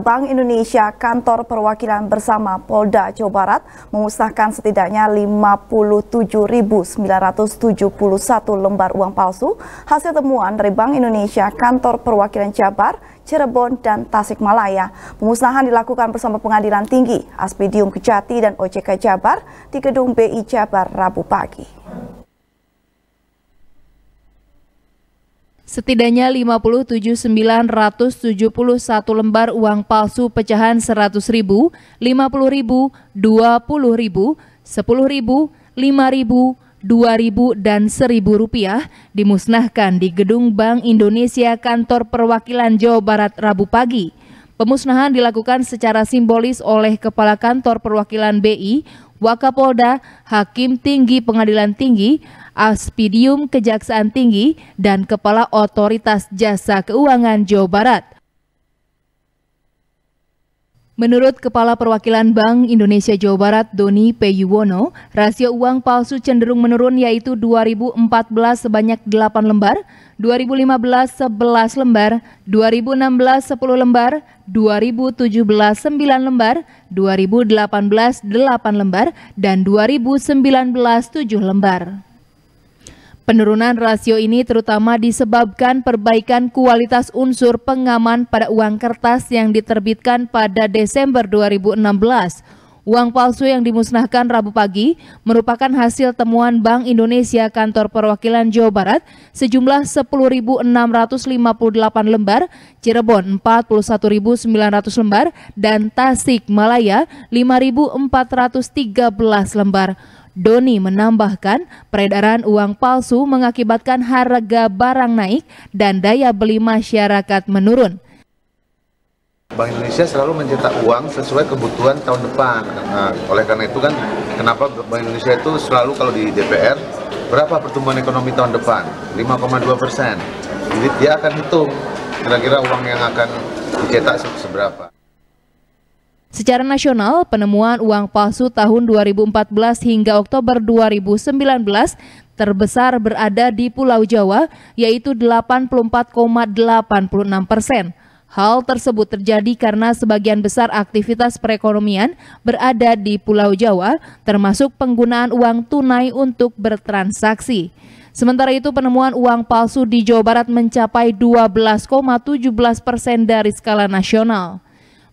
Bank Indonesia Kantor Perwakilan Bersama Polda Jawa Barat memusnahkan setidaknya 57.971 lembar uang palsu hasil temuan dari Bank Indonesia Kantor Perwakilan Jabar, Cirebon, dan Tasikmalaya. Pemusnahan dilakukan bersama Pengadilan Tinggi, Aspidium Kejati, dan OJK Jabar di Gedung BI Jabar Rabu pagi. Setidaknya 57.971 lembar uang palsu pecahan 100.000, 50.000, 20.000, 10.000, 5.000, 2.000, dan 1.000 rupiah dimusnahkan di Gedung Bank Indonesia Kantor Perwakilan Jawa Barat Rabu pagi. Pemusnahan dilakukan secara simbolis oleh Kepala Kantor Perwakilan BI, Wakapolda, Hakim Tinggi Pengadilan Tinggi, Aspidium Kejaksaan Tinggi, dan Kepala Otoritas Jasa Keuangan Jawa Barat. Menurut Kepala Perwakilan Bank Indonesia Jawa Barat Doni Peyuwono, rasio uang palsu cenderung menurun yaitu 2014 sebanyak 8 lembar, 2015 11 lembar, 2016 10 lembar, 2017 9 lembar, 2018 8 lembar, dan 2019 7 lembar. Penurunan rasio ini terutama disebabkan perbaikan kualitas unsur pengaman pada uang kertas yang diterbitkan pada Desember 2016. Uang palsu yang dimusnahkan Rabu pagi merupakan hasil temuan Bank Indonesia Kantor Perwakilan Jawa Barat sejumlah 10.658 lembar, Cirebon 41.900 lembar, dan Tasik Malaya 5.413 lembar. Doni menambahkan, peredaran uang palsu mengakibatkan harga barang naik dan daya beli masyarakat menurun. Bank Indonesia selalu mencetak uang sesuai kebutuhan tahun depan. Nah, oleh karena itu kan kenapa Bank Indonesia itu selalu kalau di DPR berapa pertumbuhan ekonomi tahun depan? 5,2 persen. Jadi dia akan hitung kira-kira uang yang akan dicetak seberapa. Secara nasional, penemuan uang palsu tahun 2014 hingga Oktober 2019 terbesar berada di Pulau Jawa, yaitu 84,86 persen. Hal tersebut terjadi karena sebagian besar aktivitas perekonomian berada di Pulau Jawa, termasuk penggunaan uang tunai untuk bertransaksi. Sementara itu penemuan uang palsu di Jawa Barat mencapai 12,17 persen dari skala nasional.